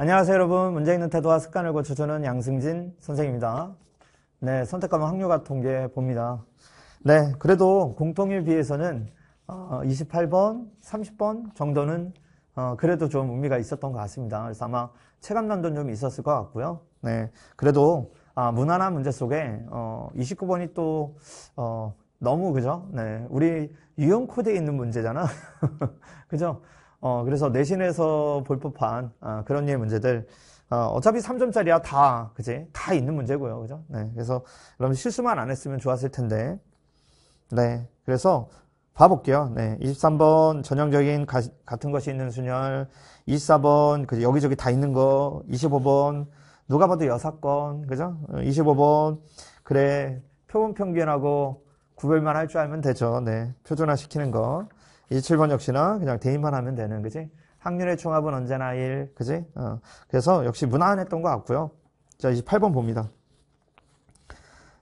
안녕하세요 여러분 문제 있는 태도와 습관을 고쳐주는 양승진 선생입니다 네 선택과목 학류가 통계 봅니다 네 그래도 공통률 비해서는 28번 어, 30번 정도는 어, 그래도 좀 의미가 있었던 것 같습니다 그래서 아마 체감난도 좀 있었을 것 같고요 네 그래도 아, 무난한 문제 속에 29번이 어, 또 너무 그죠 네 우리 유형 코드에 있는 문제잖아 그죠 어, 그래서 내신에서 볼 법한 아, 그런 류의 문제들 어, 차피 3점짜리야 다 그지 다 있는 문제고요 그죠 네 그래서 여러분 실수만 안 했으면 좋았을 텐데 네 그래서 봐볼게요 네 23번 전형적인 가, 같은 것이 있는 순열 24번 그지 여기저기 다 있는 거 25번 누가 봐도 여사건 그죠 25번 그래 표본 평균하고 구별만 할 줄 알면 되죠 네 표준화 시키는 거 27번 역시나 그냥 대입만 하면 되는 그지? 확률의 총합은 언제나 1 그지? 어. 그래서 역시 무난했던 것 같고요. 자 28번 봅니다.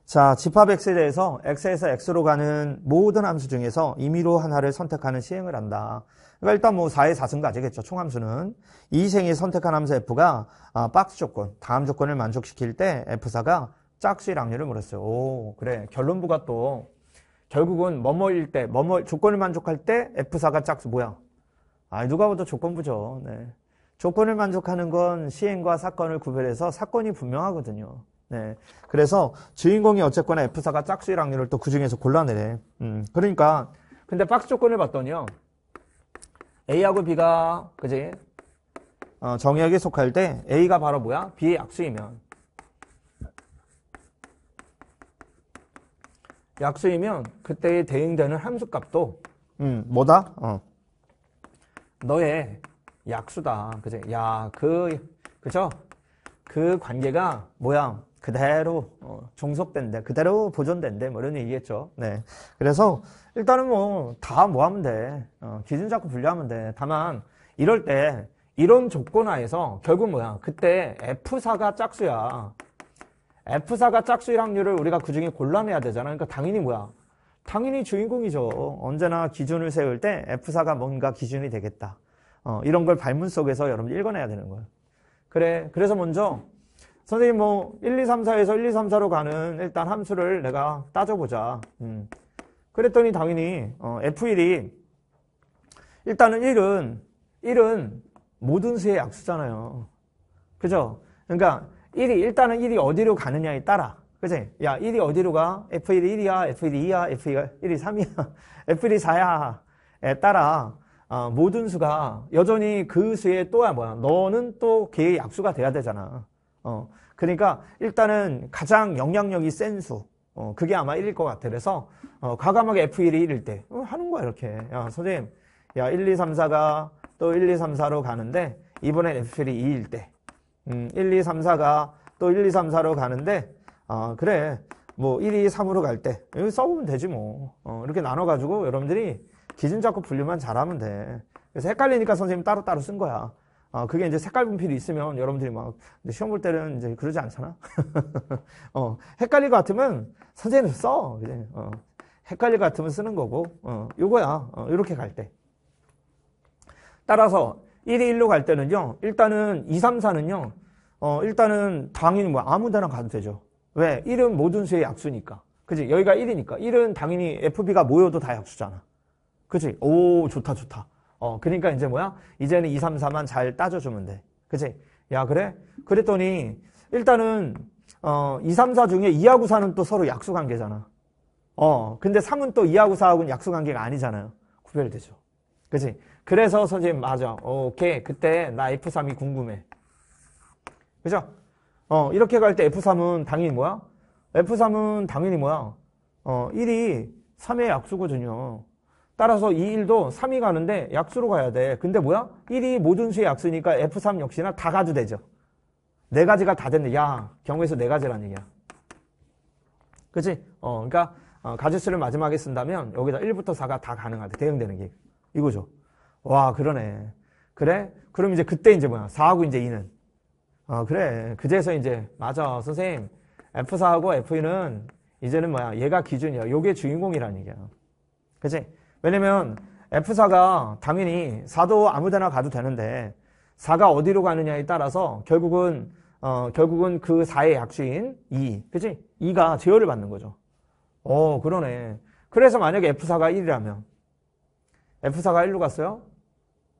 자 집합 x에 대해서 x에서 x로 가는 모든 함수 중에서 임의로 하나를 선택하는 시행을 한다. 그러니까 일단 뭐 4의 4승가지겠죠. 총함수는 2생이 선택한 함수 f가 아, 박스 조건, 다음 조건을 만족시킬 때 f4가 짝수의 확률을 물었어요. 오, 그래. 결론부가 또 결국은 뭐뭐일 때, 뭐뭐 조건을 만족할 때 F사가 짝수 뭐야? 아 누가 봐도 조건부죠. 네. 조건을 만족하는 건 시행과 사건을 구별해서 사건이 분명하거든요. 네. 그래서 주인공이 어쨌거나 F사가 짝수일 확률을 또그 중에서 골라내래. 음. 그러니까 근데 박스 조건을 봤더니요. A하고 B가 그지? 어, 정의역에 속할 때 A가 바로 뭐야? B의 약수이면 약수이면 그때에 대응되는 함수값도 음, 뭐다? 어. 너의 약수다. 그지? 야, 그, 그죠? 그 관계가 뭐야? 그대로 어, 종속된대. 그대로 보존된대. 뭐 이런 얘기겠죠. 네. 그래서 일단은 뭐다뭐 뭐 하면 돼. 어, 기준 잡고 분류하면 돼. 다만 이럴 때 이런 조건하에서 결국 뭐야? 그때 F사가 짝수야. F사가 짝수일확률을 우리가 그중에 골라내야 되잖아. 그러니까 당연히 뭐야? 당연히 주인공이죠. 언제나 기준을 세울 때 F사가 뭔가 기준이 되겠다. 어, 이런 걸 발문 속에서 여러분들 읽어내야 되는 거예요. 그래. 그래서 먼저 선생님 뭐 1, 2, 3, 4에서 1, 2, 3, 4로 가는 일단 함수를 내가 따져보자. 음. 그랬더니 당연히 어, F1이 일단은 1은 1은 모든 수의 약수잖아요. 그죠? 그러니까 1이 일단은 1이 어디로 가느냐에 따라 그지? 야 1이 어디로 가? F1이 1이야? F1이 2야? F2가 1이 3이야? F1이 4야에 따라 어, 모든 수가 여전히 그 수에 또야 뭐야 너는 또 걔의 약수가 돼야 되잖아 어, 그러니까 일단은 가장 영향력이 센 수. 어, 그게 아마 1일 것 같아. 그래서, 어, 과감하게 F1이 1일 때. 어, 하는 거야, 이렇게. 야, 선생님. 야, 1, 2, 3, 4가 또 1, 2, 3, 4로 가는데, 이번엔 F1이 2일 때. 음, 1, 2, 3, 4가 또 1, 2, 3, 4로 가는데 아 그래 뭐 1, 2, 3으로 갈때 여기 써보면 되지 뭐 어, 이렇게 나눠가지고 여러분들이 기준 잡고 분류만 잘하면 돼 그래서 헷갈리니까 선생님 따로따로 쓴 거야 어, 그게 이제 색깔 분필이 있으면 여러분들이 막 시험 볼 때는 이제 그러지 않잖아 어, 헷갈릴 것 같으면 선생님 써 그냥 어, 헷갈릴 것 같으면 쓰는 거고 어, 요거야 어, 이렇게 갈 때 따라서 1대1로 갈 때는요, 일단은 2, 3, 4는요, 어, 일단은 당연히 뭐 아무 데나 가도 되죠. 왜? 1은 모든 수의 약수니까. 그지? 여기가 1이니까. 1은 당연히 FB가 모여도 다 약수잖아. 그지? 오, 좋다, 좋다. 어, 그러니까 이제 뭐야? 이제는 2, 3, 4만 잘 따져주면 돼. 그지? 야, 그래? 그랬더니, 일단은, 어, 2, 3, 4 중에 2하고 4는 또 서로 약수 관계잖아. 어, 근데 3은 또 2하고 4하고는 약수 관계가 아니잖아요. 구별되죠. 그지? 그래서 선생님 맞아. 오케이. 그때 나 F3이 궁금해. 그죠? 어, 이렇게 갈 때 F3은 당연히 뭐야? F3은 당연히 뭐야? 어, 1이 3의 약수거든요. 따라서 이 1도 3이 가는데 약수로 가야 돼. 근데 뭐야? 1이 모든 수의 약수니까 F3 역시나 다 가도 되죠. 네 가지가 다 됐네. 야, 경우에서 네 가지란 얘기야. 그치? 어, 그러니까 어, 가짓수를 마지막에 쓴다면 여기다 1부터 4가 다 가능하대. 대응되는 게. 이거죠. 와, 그러네. 그래? 그럼 이제 그때 이제 뭐야? 4하고 이제 2는. 아, 그래. 그제서 이제, 맞아. 선생님. F4하고 F2는 이제는 뭐야? 얘가 기준이야. 요게 주인공이란 얘기야. 그치? 왜냐면 F4가 당연히 4도 아무 데나 가도 되는데 4가 어디로 가느냐에 따라서 결국은 어, 결국은 그 4의 약수인 2. 그치? 2가 제어를 받는 거죠. 어, 그러네. 그래서 만약에 F4가 1이라면 F4가 1로 갔어요?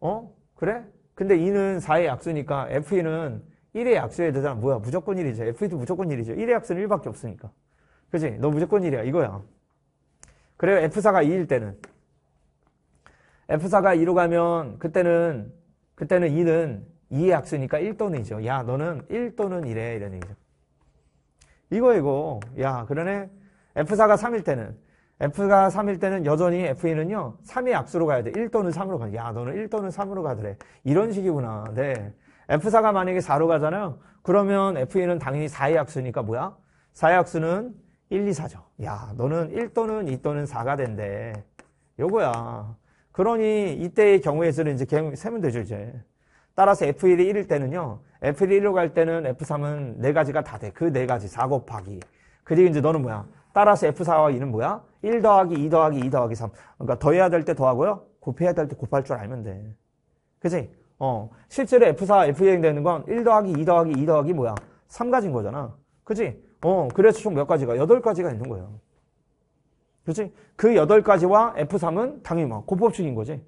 어? 그래? 근데 2는 4의 약수니까 F는 e 1의 약수에 대해서 뭐야? 무조건 1이죠. F도 e 무조건 1이죠. 1의 약수는 1밖에 없으니까. 그지? 너 무조건 1이야. 이거야. 그래요. F4가 2일 때는. F4가 2로 가면 그때는 그때는 2는 2의 약수니까 1 또는 이죠야 너는 1 또는 1래 이런 얘기죠. 이거 이거. 야 그러네. F4가 3일 때는 F가 3일 때는 여전히 F1은요, 3의 약수로 가야 돼. 1 또는 3으로 가. 야, 너는 1 또는 3으로 가더래. 이런 식이구나. 네. F4가 만약에 4로 가잖아요. 그러면 F1은 당연히 4의 약수니까 뭐야? 4의 약수는 1, 2, 4죠. 야, 너는 1 또는 2 또는 4가 된대. 요거야. 그러니 이때의 경우에서는 이제 세면 되죠, 이제. 따라서 F1이 1일 때는요, F1이 1로 갈 때는 F3은 4가지가 다 돼. 그 4가지, 4 곱하기. 그리고 이제 너는 뭐야? 따라서 F4와 2는 뭐야? 1 더하기 2 더하기 2 더하기 3. 그러니까 더해야 될 때 더하고요. 곱해야 될 때 곱할 줄 알면 돼. 그지? 어. 실제로 F4, F2행 되는 건 1 더하기 2 더하기 2 더하기 뭐야? 3가지인 거잖아. 그지? 어. 그래서 총 몇 가지가? 8가지가 있는 거예요. 그지? 그 8가지와 F3은 당연히 뭐, 곱법칙인 거지.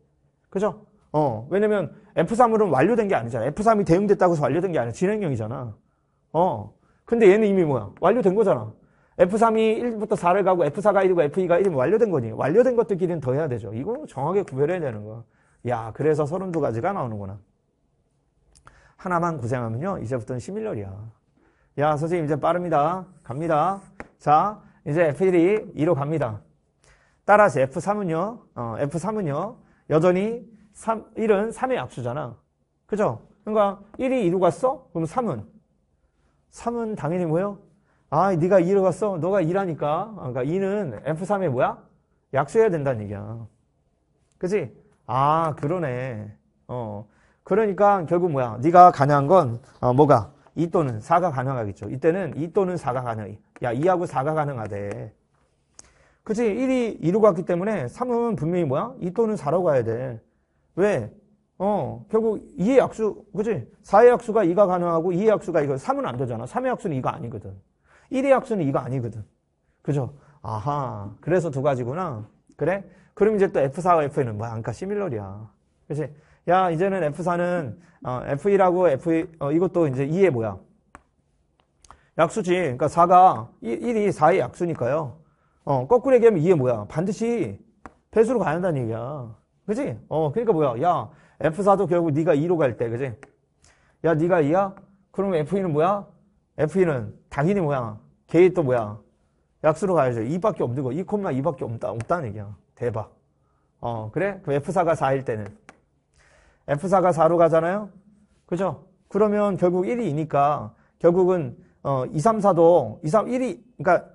그죠? 어. 왜냐면 F3으로는 완료된 게 아니잖아. F3이 대응됐다고 해서 완료된 게 아니라 진행형이잖아. 어. 근데 얘는 이미 뭐야? 완료된 거잖아. F3이 1부터 4를 가고 F4가 1이고 F2가 1이면 완료된 거니. 완료된 것들끼리는 더 해야 되죠. 이거는 정확하게 구별해야 되는 거야. 야, 그래서 32가지가 나오는구나. 하나만 고생하면요. 이제부터는 시밀러리야 야, 선생님 이제 빠릅니다. 갑니다. 자, 이제 F1이 2로 갑니다. 따라서 F3은요. 어, F3은요. 여전히 3, 1은 3의 압수잖아 그죠? 그러니까 1이 2로 갔어? 그럼 3은? 3은 당연히 뭐예요? 아, 네가 일로 갔어? 너가 일하니까. 아, 그러니까 이는 F3에 뭐야? 약수해야 된다는 얘기야. 그치 아, 그러네. 어. 그러니까 결국 뭐야? 네가 가능한 건 어, 뭐가? 2 또는 4가 가능하겠죠. 이때는 2 또는 4가 가능해. 야, 2하고 4가 가능하대. 그치? 1이 2로 갔기 때문에 3은 분명히 뭐야? 2 또는 4로 가야 돼. 왜? 어, 결국 2의 약수, 그치? 4의 약수가 2가 가능하고 2의 약수가 이거 3은 안 되잖아. 3의 약수는 2가 아니거든. 1의 약수는 2가 아니거든. 그죠? 아하. 그래서 두 가지구나. 그래? 그럼 이제 또 F4와 F2는 뭐야? 안까 시밀러리야. 그치 야, 이제는 F4는 어, F1하고 F2 어, 이것도 이제 2의 뭐야? 약수지. 그러니까 4가 1, 1이 4의 약수니까요. 어, 거꾸로 얘기하면 2의 뭐야? 반드시 배수로 가야 한다는 얘기야. 그치 어, 그러니까 뭐야? 야, F4도 결국 네가 2로 갈 때, 그치 야, 네가 2야? 그럼 F2는 뭐야? F2는 당연히 뭐야? 개이 또 뭐야? 약수로 가야죠. 2밖에 없는 거. 2콤마 2밖에 없다, 없다는 얘기야. 대박. 어, 그래? 그 F4가 4일 때는. F4가 4로 가잖아요? 그죠? 그러면 결국 1이 니까 결국은 어, 2, 3, 4도 2, 3, 1이 그러니까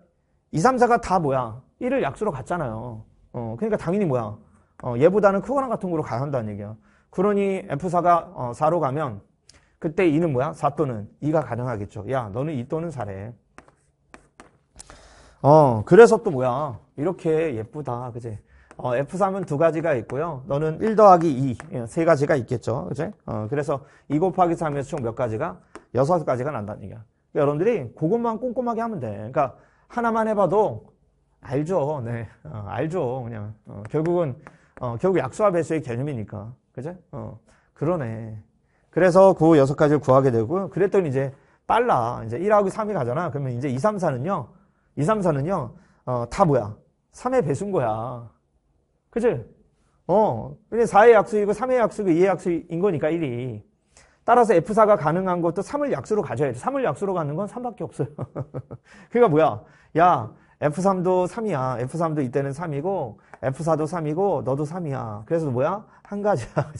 2, 3, 4가 다 뭐야? 1을 약수로 갔잖아요. 어, 그러니까 당연히 뭐야? 어, 얘보다는 크거나 같은 거로 가야 한다는 얘기야. 그러니 F4가 어, 4로 가면 그때 이는 뭐야? 사또는 이가 가능하겠죠. 야, 너는 이 또는 사래. 어, 그래서 또 뭐야? 이렇게 예쁘다. 그지? 어, F3은 두 가지가 있고요. 너는 1 더하기 2, 예, 세 가지가 있겠죠. 그지? 어, 그래서 2 곱하기 3에서 총 몇 가지가? 여섯 가지가 난다는 얘기야. 그러니까 여러분들이 그것만 꼼꼼하게 하면 돼. 그러니까 하나만 해봐도 알죠. 네. 어, 알죠. 그냥. 어, 결국은, 어, 결국 약수와 배수의 개념이니까. 그지? 어, 그러네. 그래서 그 여섯 가지를 구하게 되고요. 그랬더니 이제 빨라. 이제 1하고 3이 가잖아. 그러면 이제 2, 3, 4는요. 2, 3, 4는요. 어, 다 뭐야? 3의 배수인 거야. 그치? 어. 근데 4의 약수이고 3의 약수고 2의 약수인 거니까 1이. 따라서 F4가 가능한 것도 3을 약수로 가져야 돼. 3을 약수로 가는 건 3밖에 없어요. 그니까 뭐야? 야, F3도 3이야. F3도 이때는 3이고 F4도 3이고 너도 3이야. 그래서 뭐야? 한 가지야.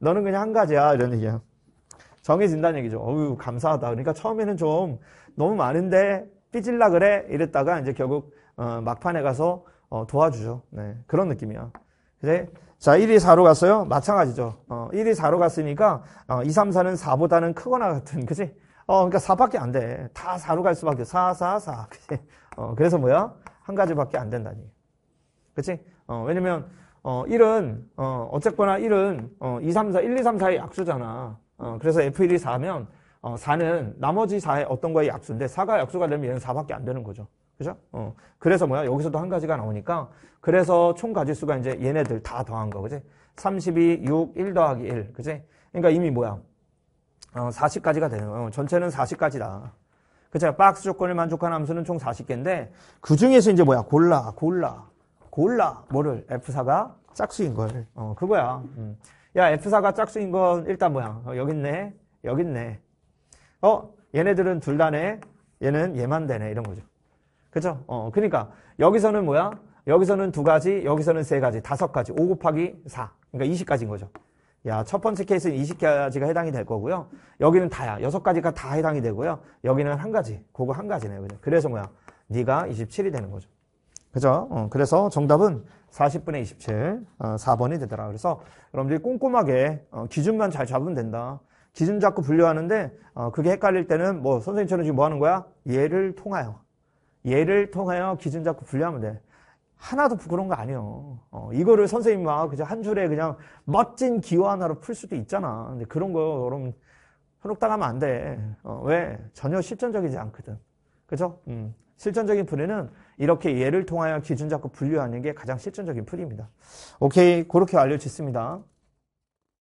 너는 그냥 한 가지야. 이런 얘기야. 정해진다는 얘기죠. 어우 감사하다. 그러니까 처음에는 좀 너무 많은데 삐질라 그래 이랬다가 이제 결국 어, 막판에 가서 어, 도와주죠. 네, 그런 느낌이야. 그제자 1위 4로 갔어요. 마찬가지죠. 어, 1위 4로 갔으니까 어, 2, 3, 4는 4보다는 크거나 같은 그지? 어, 그러니까 4밖에 안 돼. 다 4로 갈 수밖에. 4, 4, 4. 그치? 어, 그래서 뭐야? 한 가지밖에 안 된다니. 그치? 어, 왜냐면, 어, 1은, 어, 어쨌거나 1은, 어, 2, 3, 4, 1, 2, 3, 4의 약수잖아. 어, 그래서 F1이 4면, 어, 4는 나머지 4의 어떤 거의 약수인데, 4가 약수가 되면 얘는 4밖에 안 되는 거죠. 그죠? 어, 그래서 뭐야? 여기서도 한 가지가 나오니까, 그래서 총 가지수가 이제 얘네들 다 더한 거, 그지? 32, 6, 1 더하기 1, 그지? 그러니까 이미 뭐야? 40가지가 되는 거예요. 전체는 40가지다. 그쵸? 박스 조건을 만족한 함수는 총 40개인데, 그 중에서 이제 뭐야? 골라, 골라, 골라. 뭐를? F4가 짝수인 걸. 어, 그거야. 음. 야, F4가 짝수인 건 일단 뭐야? 어, 여기 있네. 여기 있네. 어, 얘네들은 둘 다네. 얘는 얘만 되네. 이런 거죠. 그죠? 어, 그러니까 여기서는 뭐야? 여기서는 두 가지, 여기서는 세 가지, 다섯 가지, 5 곱하기 4. 그러니까 20가지인 거죠. 야, 첫 번째 케이스는 20가지가 해당이 될 거고요. 여기는 다야. 여섯 가지가다 해당이 되고요. 여기는 한 가지. 그거 한 가지네요. 그냥. 그래서 뭐야? 네가 27이 되는 거죠. 그죠? 어, 그래서 정답은 40분의 27, 어, 4번이 되더라. 그래서 여러분들이 꼼꼼하게 어, 기준만 잘 잡으면 된다. 기준 잡고 분류하는데 어, 그게 헷갈릴 때는 뭐 선생님처럼 지금 뭐 하는 거야? 얘를 통하여. 얘를 통하여 기준 잡고 분류하면 돼. 하나도 부끄러운 거 아니에요. 어, 이거를 선생님 막 그냥 한 줄에 그냥 멋진 기호 하나로 풀 수도 있잖아. 근데 그런 거 여러분 현혹당하면 안 돼. 어, 왜? 전혀 실전적이지 않거든. 그죠? 음, 실전적인 풀이는 이렇게 예를 통하여 기준 잡고 분류하는 게 가장 실전적인 풀입니다. 오케이. 그렇게 알려주셨습니다.